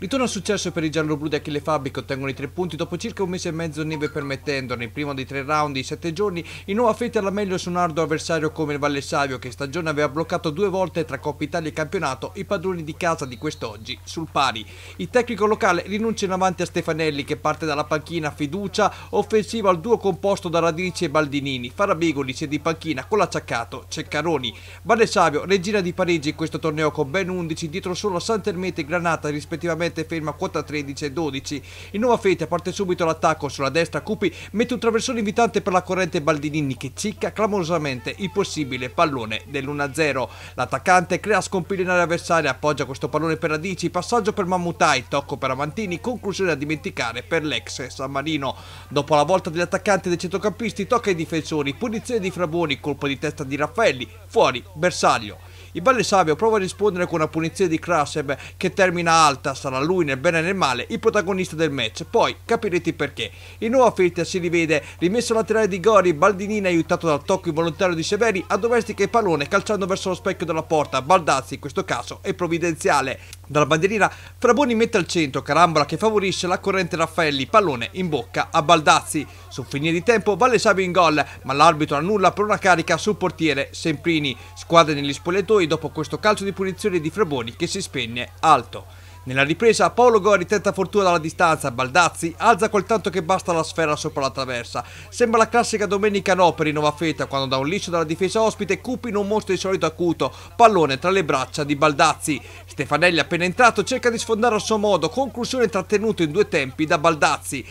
Ritorno al successo per i giallo gialloblu di Achille Fabi che ottengono i tre punti dopo circa un mese e mezzo neve permettendo nel primo dei tre round di sette giorni in nuova fetta alla meglio su un arduo avversario come il Valle Savio che stagione aveva bloccato due volte tra Coppa Italia e campionato i padroni di casa di quest'oggi sul pari. Il tecnico locale rinuncia in avanti a Stefanelli che parte dalla panchina fiducia offensiva al duo composto da Radici e Baldinini, Farabigoli si è di panchina con l'acciaccato Ceccaroni. Valle Savio regina di Parigi in questo torneo con ben 11 dietro solo Sant'Ermete e Granata rispettivamente 7 ferma quota 13 e 12. Il nuovo Fete parte subito l'attacco sulla destra Cupi mette un traversone invitante per la corrente Baldinini che cicca clamorosamente il possibile pallone dell'1-0. L'attaccante crea scompiglio in area avversaria, appoggia questo pallone per Radici, passaggio per Mammutai, tocco per Amantini, conclusione da dimenticare per l'ex San Marino. Dopo la volta degli attaccanti e dei centrocampisti tocca ai difensori, punizione di Fraboni, colpo di testa di Raffaelli, fuori bersaglio. Il Balle Savio prova a rispondere con una punizione di Kraseb che termina alta, sarà lui nel bene e nel male il protagonista del match, poi capirete perché. In nuova felta si rivede rimesso laterale di Gori, Baldinina aiutato dal tocco involontario di Severi a domestica il pallone calciando verso lo specchio della porta, Baldazzi in questo caso è provvidenziale. Dalla bandierina Fraboni mette al centro Carambola che favorisce la corrente Raffaelli, pallone in bocca a Baldazzi. Su finire di tempo Valle Savio in gol, ma l'arbitro annulla per una carica sul portiere Semprini. Squadre negli spogliatori poi dopo questo calcio di punizione di Fraboni che si spegne alto. Nella ripresa Apologo ritenta fortuna dalla distanza, Baldazzi alza quel tanto che basta la sfera sopra la traversa. Sembra la classica domenica no per i Novafeta quando da un liscio dalla difesa ospite Cupino non mostra di solito acuto, pallone tra le braccia di Baldazzi. Stefanelli appena entrato cerca di sfondare a suo modo, conclusione trattenuta in due tempi da Baldazzi.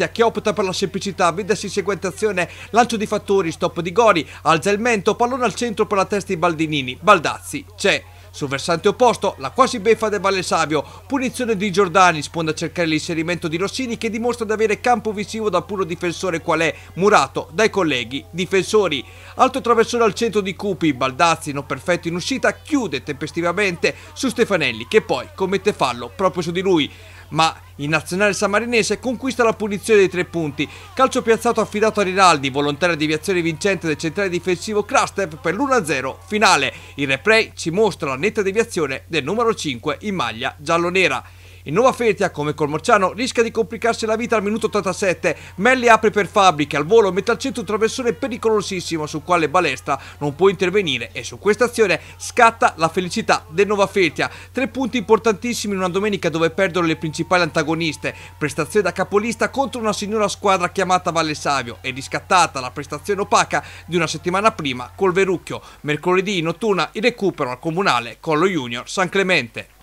a chi opta per la semplicità, vedasi seguente azione, lancio di fattori, stop di Gori, alza il mento, pallone al centro per la testa di Baldinini. Baldazzi c'è. Sul versante opposto, la quasi beffa del Valle Savio, punizione di Giordani, sponda a cercare l'inserimento di Rossini che dimostra di avere campo visivo da puro difensore qual è, murato dai colleghi difensori. Alto traversone al centro di Cupi, Baldazzi non perfetto in uscita, chiude tempestivamente su Stefanelli che poi commette fallo proprio su di lui ma il nazionale samarinese conquista la punizione dei tre punti. Calcio piazzato affidato a Rinaldi, volontaria deviazione vincente del centrale difensivo Krastev per l'1-0 finale. Il replay ci mostra la netta deviazione del numero 5 in maglia giallo-nera. In Nuova Fetia, come col Morciano, rischia di complicarsi la vita al minuto 87. Melli apre per Fabri che al volo mette al centro un traversone pericolosissimo sul quale Balestra non può intervenire e su questa azione scatta la felicità del Nuova Fetia. Tre punti importantissimi in una domenica dove perdono le principali antagoniste. Prestazione da capolista contro una signora squadra chiamata Valle Savio e riscattata la prestazione opaca di una settimana prima col Verucchio. Mercoledì in notturna il recupero al comunale con lo Junior San Clemente.